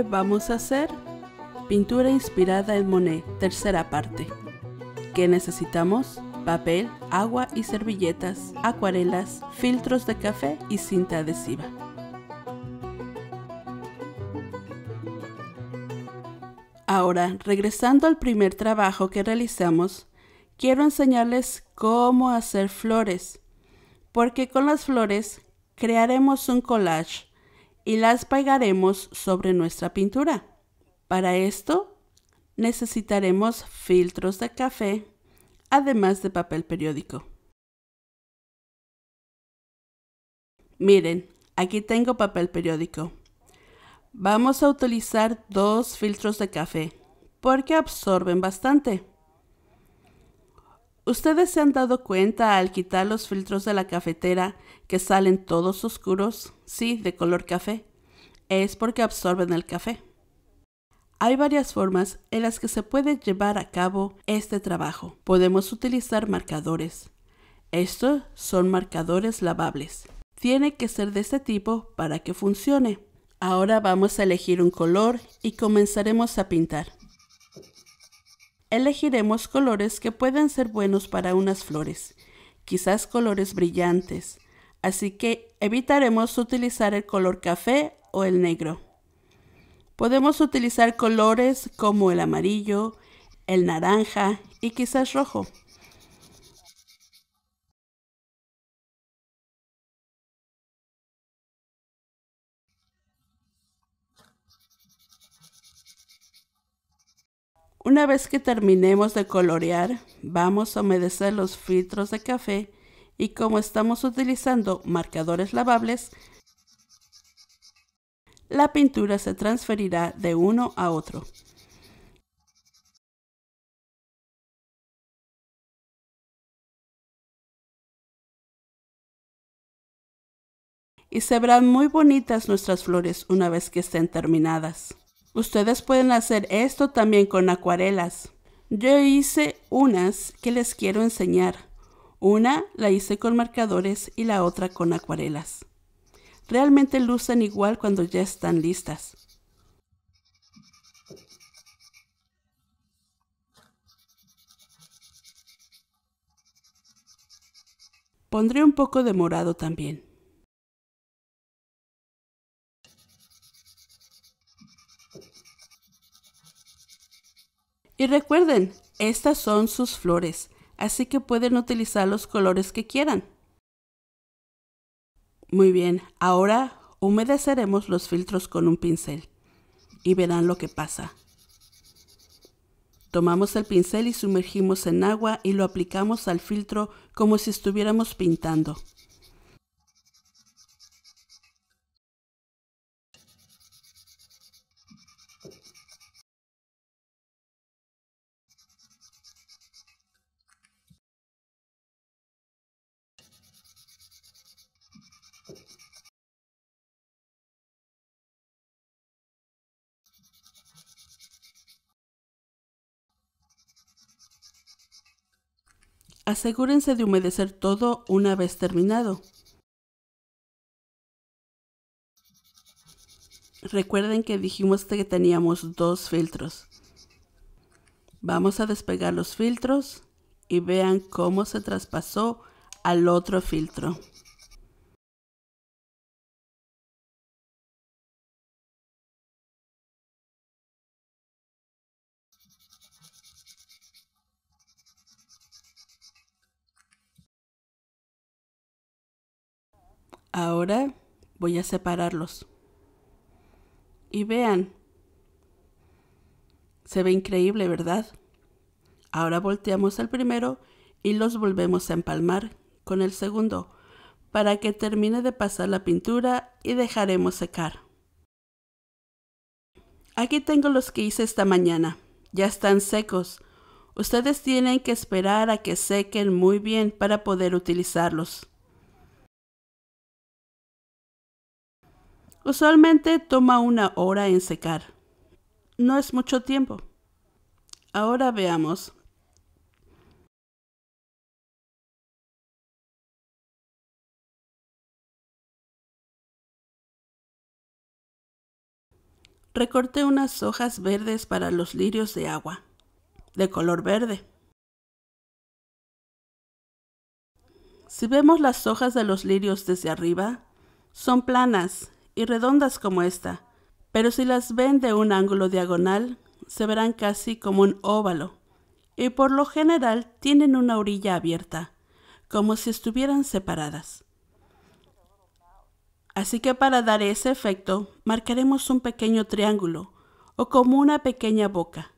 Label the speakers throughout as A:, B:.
A: vamos a hacer? Pintura inspirada en Monet, tercera parte. ¿Qué necesitamos? Papel, agua y servilletas, acuarelas, filtros de café y cinta adhesiva. Ahora, regresando al primer trabajo que realizamos, quiero enseñarles cómo hacer flores, porque con las flores crearemos un collage y las pegaremos sobre nuestra pintura. Para esto necesitaremos filtros de café, además de papel periódico. Miren, aquí tengo papel periódico. Vamos a utilizar dos filtros de café porque absorben bastante. ¿Ustedes se han dado cuenta al quitar los filtros de la cafetera que salen todos oscuros? Sí, de color café. Es porque absorben el café. Hay varias formas en las que se puede llevar a cabo este trabajo. Podemos utilizar marcadores. Estos son marcadores lavables. Tiene que ser de este tipo para que funcione. Ahora vamos a elegir un color y comenzaremos a pintar elegiremos colores que pueden ser buenos para unas flores, quizás colores brillantes, así que evitaremos utilizar el color café o el negro. Podemos utilizar colores como el amarillo, el naranja y quizás
B: rojo. Una vez que terminemos de colorear,
A: vamos a humedecer los filtros de café y como estamos utilizando marcadores lavables, la pintura se transferirá
B: de uno a otro. Y se verán muy bonitas nuestras flores una vez que estén terminadas.
A: Ustedes pueden hacer esto también con acuarelas. Yo hice unas que les quiero enseñar. Una la hice con marcadores y la otra con acuarelas. Realmente lucen igual cuando ya están listas. Pondré un poco de morado también.
B: Y recuerden, estas son sus
A: flores, así que pueden utilizar los colores que quieran. Muy bien, ahora humedeceremos los filtros con un pincel y verán lo que pasa. Tomamos el pincel y sumergimos en agua y lo aplicamos al filtro como si estuviéramos pintando. Asegúrense de humedecer todo una vez terminado. Recuerden que dijimos que teníamos dos filtros. Vamos a despegar los filtros
B: y vean cómo se traspasó al otro filtro.
A: Ahora voy a separarlos. Y vean, se ve increíble, ¿verdad? Ahora volteamos el primero y los volvemos a empalmar con el segundo para que termine de pasar la pintura y dejaremos secar. Aquí tengo los que hice esta mañana. Ya están secos. Ustedes tienen que esperar a que sequen muy bien para poder utilizarlos. Usualmente toma una hora en secar.
B: No es mucho tiempo. Ahora veamos recorté unas hojas verdes para los lirios de agua, de color verde.
A: Si vemos las hojas de los lirios desde arriba, son planas y redondas como esta, pero si las ven de un ángulo diagonal, se verán casi como un óvalo, y por lo general tienen una orilla abierta, como si estuvieran separadas. Así que para dar ese efecto, marcaremos un pequeño triángulo o como una pequeña boca.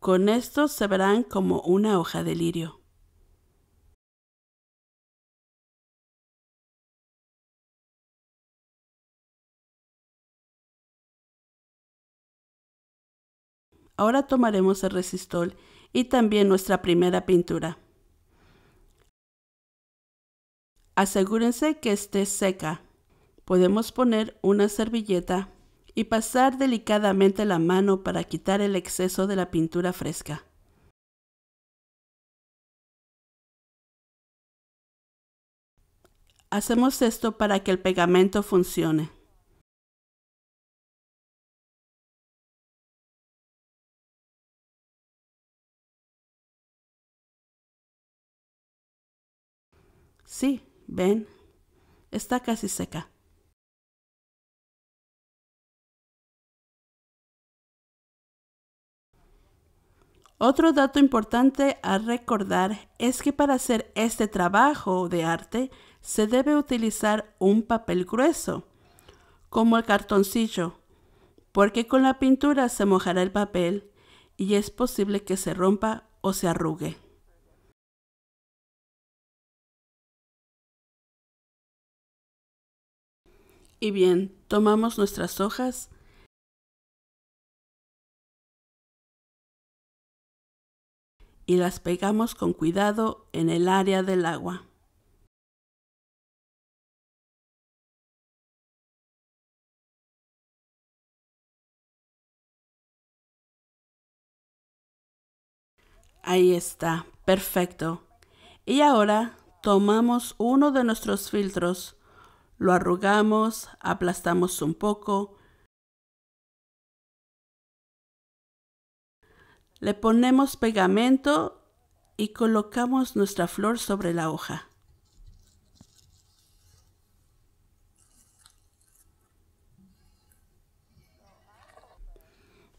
A: Con esto se verán como una hoja de
B: lirio. Ahora tomaremos el resistol y también nuestra primera
A: pintura. Asegúrense que esté seca. Podemos poner una servilleta y pasar delicadamente
B: la mano para quitar el exceso de la pintura fresca. Hacemos esto para que el pegamento funcione. Sí, ven. Está casi seca. Otro dato importante a
A: recordar es que para hacer este trabajo de arte se debe utilizar un papel grueso, como el cartoncillo, porque con la
B: pintura se mojará el papel y es posible que se rompa o se arrugue. Y bien, tomamos nuestras hojas, y las pegamos con cuidado en el área del agua. Ahí está,
A: perfecto. Y ahora tomamos uno de nuestros filtros lo arrugamos, aplastamos un poco, le ponemos pegamento y colocamos nuestra flor sobre la hoja.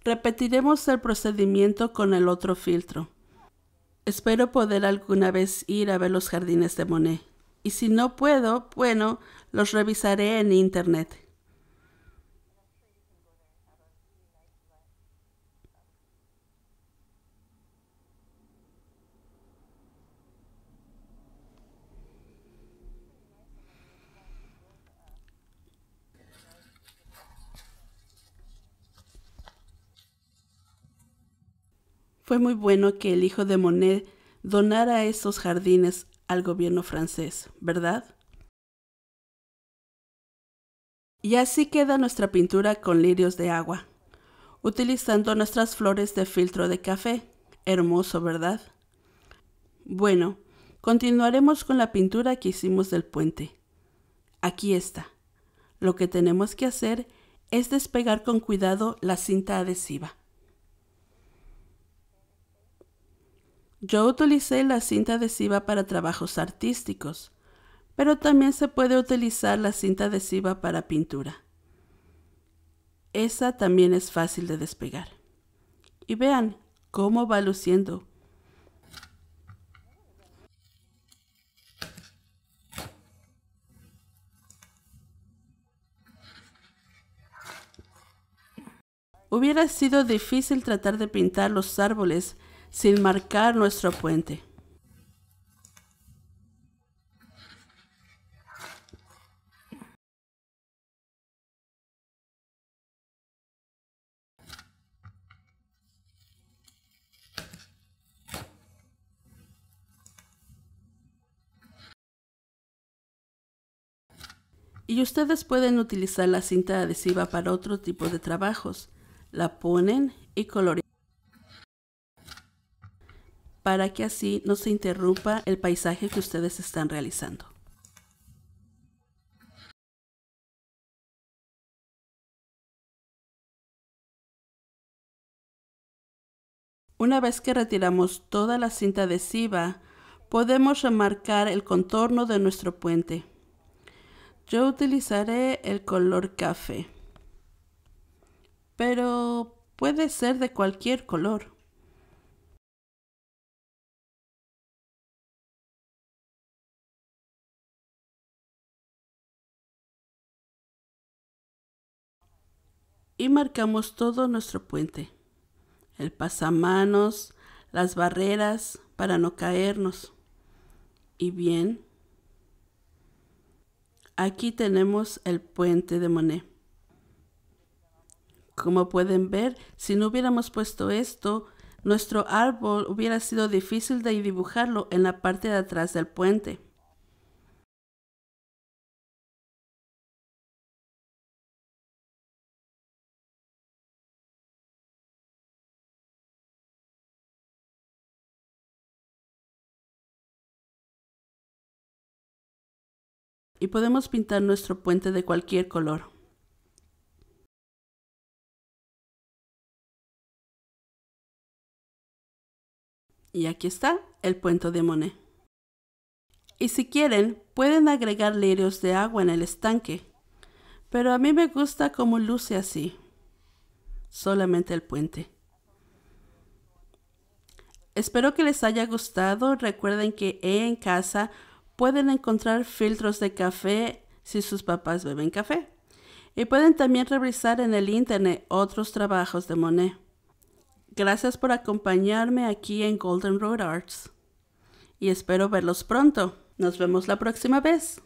A: Repetiremos el procedimiento con el otro filtro. Espero poder alguna vez ir a ver los jardines de Monet. Y si no puedo, bueno, los revisaré en Internet. Fue muy bueno que el hijo de Monet donara esos jardines al gobierno francés, ¿verdad? Y así queda nuestra pintura con lirios de agua, utilizando nuestras flores de filtro de café. Hermoso, ¿verdad? Bueno, continuaremos con la pintura que hicimos del puente. Aquí está. Lo que tenemos que hacer es despegar con cuidado la cinta adhesiva. Yo utilicé la cinta adhesiva para trabajos artísticos, pero también se puede utilizar la cinta adhesiva para pintura. Esa también es fácil de despegar. Y vean cómo va luciendo. Hubiera sido difícil tratar de pintar los árboles sin marcar nuestro puente. y ustedes pueden utilizar la cinta adhesiva para otro tipo de trabajos. La ponen y colorean para que así no
B: se interrumpa el paisaje que ustedes están realizando. Una vez que retiramos toda la cinta adhesiva,
A: podemos remarcar el contorno de nuestro puente. Yo utilizaré el color café, pero
B: puede ser de cualquier color. Y marcamos todo
A: nuestro puente, el pasamanos, las barreras para no caernos. Y bien, Aquí tenemos el puente de Monet. Como pueden ver, si no hubiéramos puesto esto, nuestro árbol hubiera sido difícil de
B: dibujarlo en la parte de atrás del puente. y podemos pintar nuestro puente de cualquier color. Y aquí está el puente de Monet. Y si quieren, pueden agregar lirios de agua en el
A: estanque, pero a mí me gusta cómo luce así, solamente el puente. Espero que les haya gustado. Recuerden que en casa pueden encontrar filtros de café si sus papás beben café. Y pueden también revisar en el Internet otros trabajos de Monet. Gracias por acompañarme aquí en Golden Road Arts. Y espero verlos pronto. Nos vemos la próxima vez.